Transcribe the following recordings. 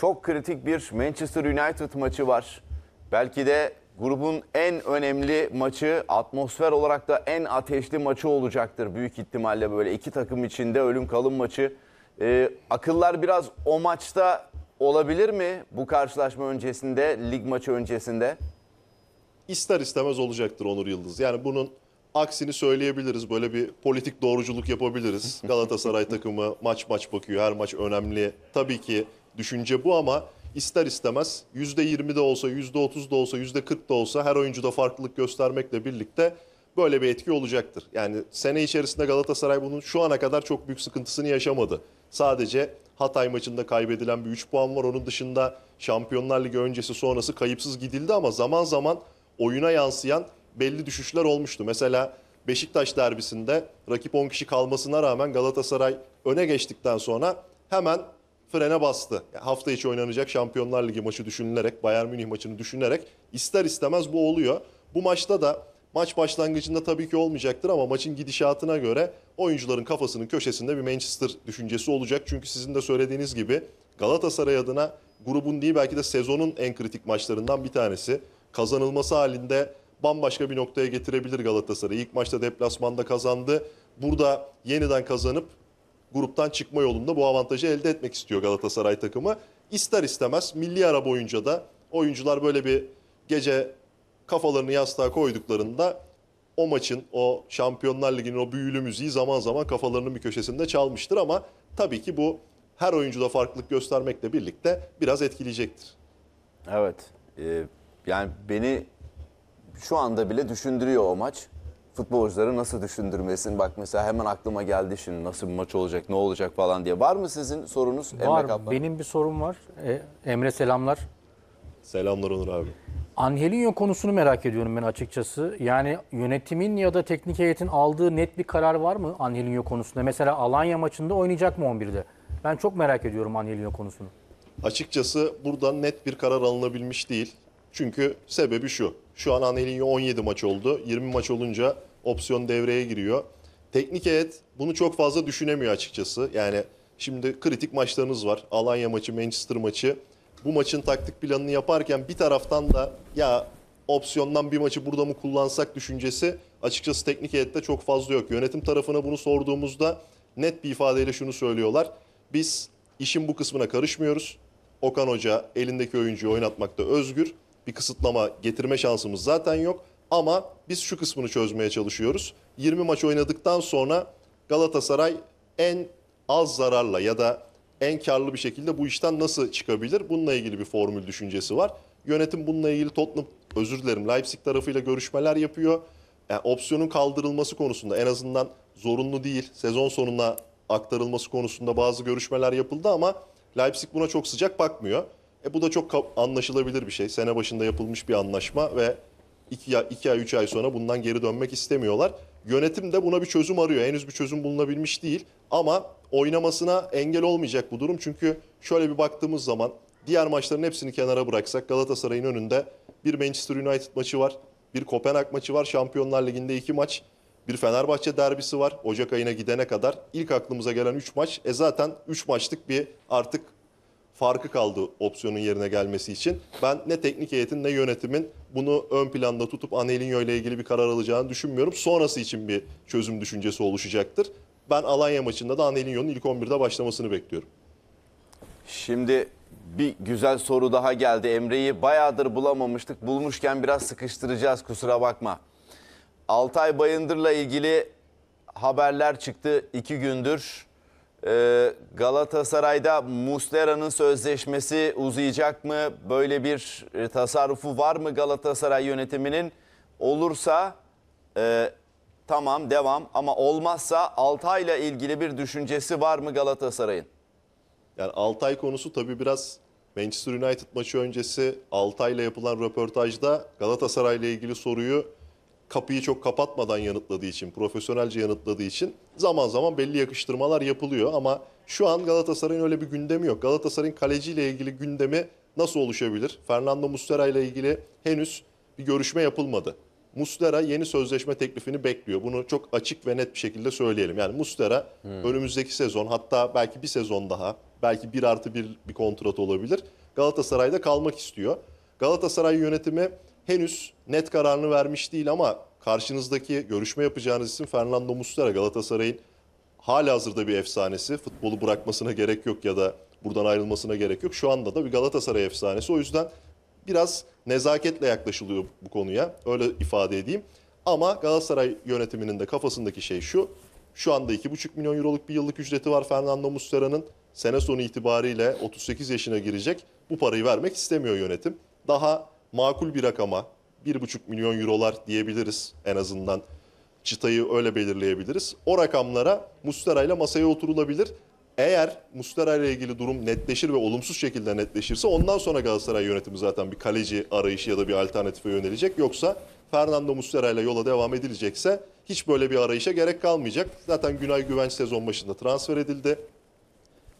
çok kritik bir Manchester United maçı var. Belki de grubun en önemli maçı, atmosfer olarak da en ateşli maçı olacaktır büyük ihtimalle böyle iki takım içinde ölüm kalım maçı. Ee, akıllar biraz o maçta olabilir mi bu karşılaşma öncesinde, lig maçı öncesinde? İster istemez olacaktır Onur Yıldız. Yani bunun aksini söyleyebiliriz. Böyle bir politik doğruculuk yapabiliriz. Galatasaray takımı maç maç bakıyor. Her maç önemli. Tabii ki Düşünce bu ama ister istemez %20 de olsa, %30 da olsa, %40 da olsa her oyuncuda farklılık göstermekle birlikte böyle bir etki olacaktır. Yani sene içerisinde Galatasaray bunun şu ana kadar çok büyük sıkıntısını yaşamadı. Sadece Hatay maçında kaybedilen bir 3 puan var. Onun dışında Şampiyonlar Ligi öncesi sonrası kayıpsız gidildi ama zaman zaman oyuna yansıyan belli düşüşler olmuştu. Mesela Beşiktaş derbisinde rakip 10 kişi kalmasına rağmen Galatasaray öne geçtikten sonra hemen frene bastı. hafta içi oynanacak Şampiyonlar Ligi maçı düşünülerek, Bayern Münih maçını düşünülerek ister istemez bu oluyor. Bu maçta da maç başlangıcında tabii ki olmayacaktır ama maçın gidişatına göre oyuncuların kafasının köşesinde bir Manchester düşüncesi olacak. Çünkü sizin de söylediğiniz gibi Galatasaray adına grubun değil belki de sezonun en kritik maçlarından bir tanesi. Kazanılması halinde bambaşka bir noktaya getirebilir Galatasaray. İlk maçta deplasmanda kazandı. Burada yeniden kazanıp gruptan çıkma yolunda bu avantajı elde etmek istiyor Galatasaray takımı. İster istemez milli ara boyunca da oyuncular böyle bir gece kafalarını yastığa koyduklarında o maçın, o Şampiyonlar Ligi'nin o büyülü müziği zaman zaman kafalarının bir köşesinde çalmıştır ama tabii ki bu her oyuncuda farklılık göstermekle birlikte biraz etkileyecektir. Evet. E, yani beni şu anda bile düşündürüyor o maç futbolcuları nasıl düşündürmesin? Bak mesela hemen aklıma geldi şimdi nasıl bir maç olacak, ne olacak falan diye. Var mı sizin sorunuz Var. Emre Kaplan? Benim bir sorum var. E, Emre selamlar. Selamlar Onur abi. Angelinho konusunu merak ediyorum ben açıkçası. Yani yönetimin ya da teknik heyetin aldığı net bir karar var mı Angelinho konusunda? Mesela Alanya maçında oynayacak mı 11'de? Ben çok merak ediyorum Angelinho konusunu. Açıkçası buradan net bir karar alınabilmiş değil. Çünkü sebebi şu. Şu an Anelino 17 maç oldu. 20 maç olunca opsiyon devreye giriyor. Teknik heyet bunu çok fazla düşünemiyor açıkçası. Yani şimdi kritik maçlarınız var. Alanya maçı, Manchester maçı. Bu maçın taktik planını yaparken bir taraftan da ya opsiyondan bir maçı burada mı kullansak düşüncesi açıkçası teknik heyette çok fazla yok. Yönetim tarafına bunu sorduğumuzda net bir ifadeyle şunu söylüyorlar. Biz işin bu kısmına karışmıyoruz. Okan Hoca elindeki oyuncuyu oynatmakta özgür bir kısıtlama getirme şansımız zaten yok. Ama biz şu kısmını çözmeye çalışıyoruz. 20 maç oynadıktan sonra Galatasaray en az zararla ya da en karlı bir şekilde bu işten nasıl çıkabilir? Bununla ilgili bir formül düşüncesi var. Yönetim bununla ilgili Tottenham, özür dilerim Leipzig tarafıyla görüşmeler yapıyor. Yani e, opsiyonun kaldırılması konusunda en azından zorunlu değil, sezon sonuna aktarılması konusunda bazı görüşmeler yapıldı ama Leipzig buna çok sıcak bakmıyor. E bu da çok anlaşılabilir bir şey. Sene başında yapılmış bir anlaşma ve 2 ay 2 ay 3 ay sonra bundan geri dönmek istemiyorlar. Yönetim de buna bir çözüm arıyor. Henüz bir çözüm bulunabilmiş değil ama oynamasına engel olmayacak bu durum. Çünkü şöyle bir baktığımız zaman diğer maçların hepsini kenara bıraksak Galatasaray'ın önünde bir Manchester United maçı var, bir Kopenhag maçı var, Şampiyonlar Ligi'nde iki maç, bir Fenerbahçe derbisi var Ocak ayına gidene kadar. ilk aklımıza gelen 3 maç. E zaten 3 maçlık bir artık farkı kaldı opsiyonun yerine gelmesi için. Ben ne teknik heyetin ne yönetimin bunu ön planda tutup Anelino ile ilgili bir karar alacağını düşünmüyorum. Sonrası için bir çözüm düşüncesi oluşacaktır. Ben Alanya maçında da Anelino'nun ilk 11'de başlamasını bekliyorum. Şimdi bir güzel soru daha geldi. Emre'yi bayağıdır bulamamıştık. Bulmuşken biraz sıkıştıracağız kusura bakma. Altay Bayındır'la ilgili haberler çıktı iki gündür. Ee, Galatasaray'da Muslera'nın sözleşmesi uzayacak mı? Böyle bir e, tasarrufu var mı Galatasaray yönetiminin? Olursa e, tamam devam ama olmazsa Altay'la ilgili bir düşüncesi var mı Galatasaray'ın? Yani Altay konusu tabii biraz Manchester United maçı öncesi Altay'la yapılan röportajda Galatasaray'la ilgili soruyu kapıyı çok kapatmadan yanıtladığı için, profesyonelce yanıtladığı için zaman zaman belli yakıştırmalar yapılıyor ama şu an Galatasaray'ın öyle bir gündemi yok. Galatasaray'ın kaleciyle ilgili gündemi nasıl oluşabilir? Fernando Mustera ile ilgili henüz bir görüşme yapılmadı. Mustera yeni sözleşme teklifini bekliyor. Bunu çok açık ve net bir şekilde söyleyelim. Yani Mustera hmm. önümüzdeki sezon hatta belki bir sezon daha belki bir artı bir bir kontrat olabilir. Galatasaray'da kalmak istiyor. Galatasaray yönetimi henüz net kararını vermiş değil ama karşınızdaki görüşme yapacağınız isim Fernando Muslera Galatasaray'ın hala hazırda bir efsanesi. Futbolu bırakmasına gerek yok ya da buradan ayrılmasına gerek yok. Şu anda da bir Galatasaray efsanesi. O yüzden biraz nezaketle yaklaşılıyor bu konuya. Öyle ifade edeyim. Ama Galatasaray yönetiminin de kafasındaki şey şu. Şu anda 2,5 milyon euroluk bir yıllık ücreti var Fernando Muslera'nın. Sene sonu itibariyle 38 yaşına girecek. Bu parayı vermek istemiyor yönetim. Daha makul bir rakama 1,5 milyon eurolar diyebiliriz en azından. Çıtayı öyle belirleyebiliriz. O rakamlara Mustera ile masaya oturulabilir. Eğer Mustera ile ilgili durum netleşir ve olumsuz şekilde netleşirse ondan sonra Galatasaray yönetimi zaten bir kaleci arayışı ya da bir alternatife yönelecek. Yoksa Fernando Mustera ile yola devam edilecekse hiç böyle bir arayışa gerek kalmayacak. Zaten Günay Güvenç sezon başında transfer edildi.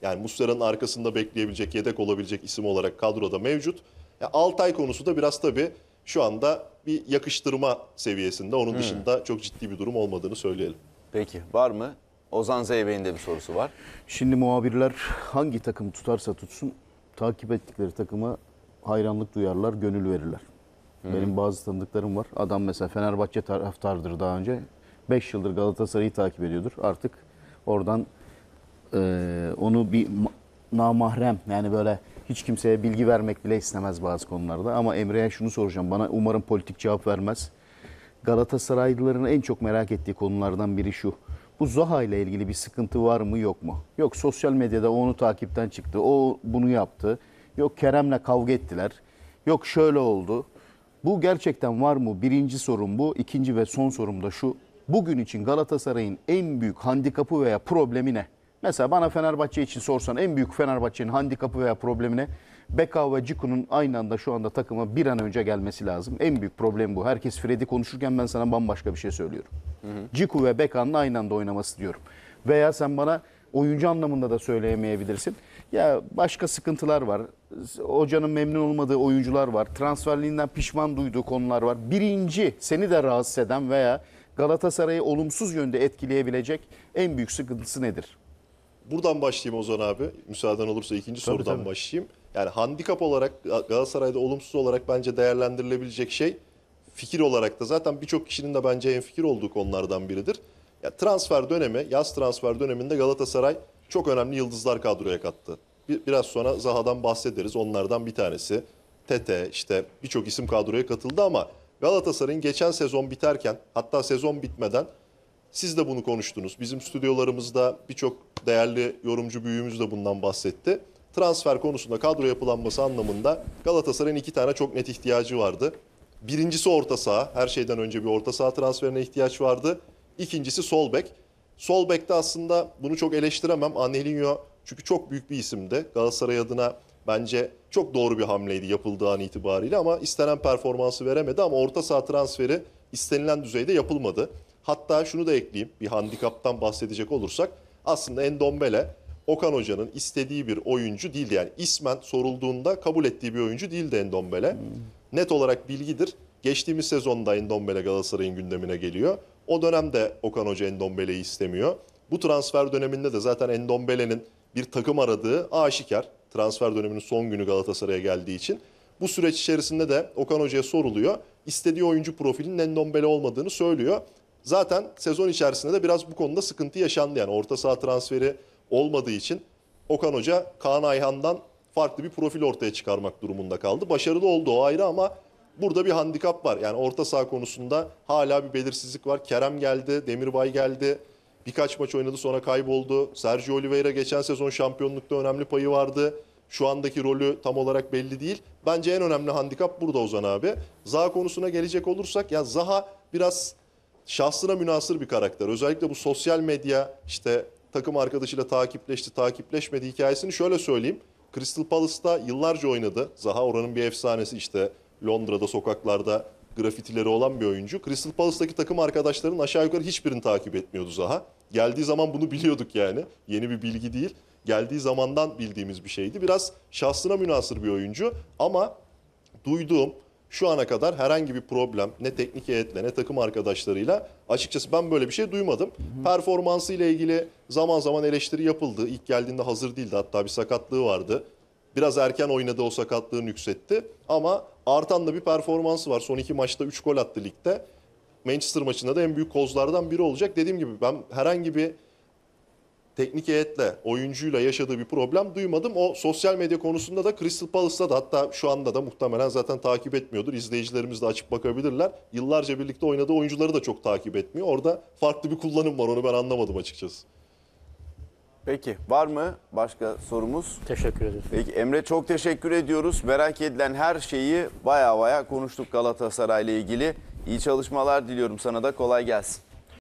Yani Mustera'nın arkasında bekleyebilecek, yedek olabilecek isim olarak kadroda mevcut. Yani Altay konusu da biraz tabii şu anda bir yakıştırma seviyesinde. Onun hmm. dışında çok ciddi bir durum olmadığını söyleyelim. Peki var mı? Ozan Zeybey'in de bir sorusu var. Şimdi muhabirler hangi takım tutarsa tutsun takip ettikleri takıma hayranlık duyarlar, gönül verirler. Hmm. Benim bazı tanıdıklarım var. Adam mesela Fenerbahçe taraftardır daha önce. 5 yıldır Galatasaray'ı takip ediyordur. Artık oradan e, onu bir namahrem yani böyle hiç kimseye bilgi vermek bile istemez bazı konularda. Ama Emre'ye şunu soracağım. Bana umarım politik cevap vermez. Galatasaraylıların en çok merak ettiği konulardan biri şu. Bu Zaha ile ilgili bir sıkıntı var mı yok mu? Yok sosyal medyada onu takipten çıktı. O bunu yaptı. Yok Kerem'le kavga ettiler. Yok şöyle oldu. Bu gerçekten var mı? Birinci sorum bu. İkinci ve son sorum da şu. Bugün için Galatasaray'ın en büyük handikapı veya problemi ne? Mesela bana Fenerbahçe için sorsan en büyük Fenerbahçe'nin handikapı veya problemine Beka ve Ciku'nun aynı anda şu anda takıma bir an önce gelmesi lazım. En büyük problem bu. Herkes Fred'i konuşurken ben sana bambaşka bir şey söylüyorum. Hı Ciku ve Beka'nın aynı anda oynaması diyorum. Veya sen bana oyuncu anlamında da söyleyemeyebilirsin. Ya başka sıkıntılar var. Hocanın memnun olmadığı oyuncular var. Transferliğinden pişman duyduğu konular var. Birinci seni de rahatsız eden veya Galatasaray'ı olumsuz yönde etkileyebilecek en büyük sıkıntısı nedir? Buradan başlayayım Ozan abi. Müsaaden olursa ikinci tabii, sorudan tabii. başlayayım. Yani handikap olarak Galatasaray'da olumsuz olarak bence değerlendirilebilecek şey fikir olarak da zaten birçok kişinin de bence en fikir olduğu konulardan biridir. Ya transfer dönemi, yaz transfer döneminde Galatasaray çok önemli yıldızlar kadroya kattı. Bir, biraz sonra Zaha'dan bahsederiz. Onlardan bir tanesi Tete işte birçok isim kadroya katıldı ama Galatasaray'ın geçen sezon biterken hatta sezon bitmeden siz de bunu konuştunuz. Bizim stüdyolarımızda birçok değerli yorumcu büyüğümüz de bundan bahsetti. Transfer konusunda kadro yapılanması anlamında Galatasaray'ın iki tane çok net ihtiyacı vardı. Birincisi orta saha. Her şeyden önce bir orta saha transferine ihtiyaç vardı. İkincisi sol bek. Sol bekte aslında bunu çok eleştiremem. Angelinho çünkü çok büyük bir isimdi. Galatasaray adına bence çok doğru bir hamleydi yapıldığı an itibariyle ama istenen performansı veremedi ama orta saha transferi istenilen düzeyde yapılmadı. Hatta şunu da ekleyeyim bir handikaptan bahsedecek olursak aslında Endombele Okan Hoca'nın istediği bir oyuncu değildi. Yani ismen sorulduğunda kabul ettiği bir oyuncu değildi Endombele. Hmm. Net olarak bilgidir. Geçtiğimiz sezonda Endombele Galatasaray'ın gündemine geliyor. O dönemde Okan Hoca Endombele'yi istemiyor. Bu transfer döneminde de zaten Endombele'nin bir takım aradığı aşikar. Transfer döneminin son günü Galatasaray'a geldiği için. Bu süreç içerisinde de Okan Hoca'ya soruluyor. İstediği oyuncu profilinin Endombele olmadığını söylüyor. Zaten sezon içerisinde de biraz bu konuda sıkıntı yaşandı. Yani orta saha transferi olmadığı için Okan Hoca Kaan Ayhan'dan farklı bir profil ortaya çıkarmak durumunda kaldı. Başarılı oldu o ayrı ama burada bir handikap var. Yani orta saha konusunda hala bir belirsizlik var. Kerem geldi, Demirbay geldi. Birkaç maç oynadı sonra kayboldu. Sergio Oliveira geçen sezon şampiyonlukta önemli payı vardı. Şu andaki rolü tam olarak belli değil. Bence en önemli handikap burada Ozan abi. Zaha konusuna gelecek olursak ya Zaha biraz şahsına münasır bir karakter. Özellikle bu sosyal medya işte takım arkadaşıyla takipleşti, takipleşmedi hikayesini şöyle söyleyeyim. Crystal Palace'ta yıllarca oynadı. Zaha oranın bir efsanesi işte Londra'da sokaklarda grafitileri olan bir oyuncu. Crystal Palace'daki takım arkadaşlarının aşağı yukarı hiçbirini takip etmiyordu Zaha. Geldiği zaman bunu biliyorduk yani. Yeni bir bilgi değil. Geldiği zamandan bildiğimiz bir şeydi. Biraz şahsına münasır bir oyuncu ama duyduğum şu ana kadar herhangi bir problem ne teknik heyetle ne takım arkadaşlarıyla açıkçası ben böyle bir şey duymadım. Performansı ile ilgili zaman zaman eleştiri yapıldı. İlk geldiğinde hazır değildi hatta bir sakatlığı vardı. Biraz erken oynadı o sakatlığını yükseltti. Ama artan da bir performansı var. Son iki maçta 3 gol attı ligde. Manchester maçında da en büyük kozlardan biri olacak. Dediğim gibi ben herhangi bir teknik heyetle, oyuncuyla yaşadığı bir problem duymadım. O sosyal medya konusunda da Crystal Palace'da da hatta şu anda da muhtemelen zaten takip etmiyordur. İzleyicilerimiz de açıp bakabilirler. Yıllarca birlikte oynadığı oyuncuları da çok takip etmiyor. Orada farklı bir kullanım var onu ben anlamadım açıkçası. Peki var mı başka sorumuz? Teşekkür ederim. Peki Emre çok teşekkür ediyoruz. Merak edilen her şeyi baya baya konuştuk Galatasaray ile ilgili. İyi çalışmalar diliyorum sana da kolay gelsin.